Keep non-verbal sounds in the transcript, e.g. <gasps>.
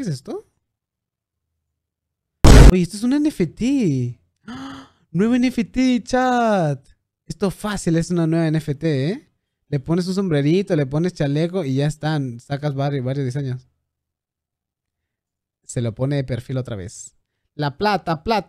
¿Qué es esto? Oye, esto es un NFT. <gasps> Nuevo NFT, chat. Esto fácil es una nueva NFT, ¿eh? Le pones un sombrerito, le pones chaleco y ya están. Sacas varios diseños. Se lo pone de perfil otra vez. La plata, plata.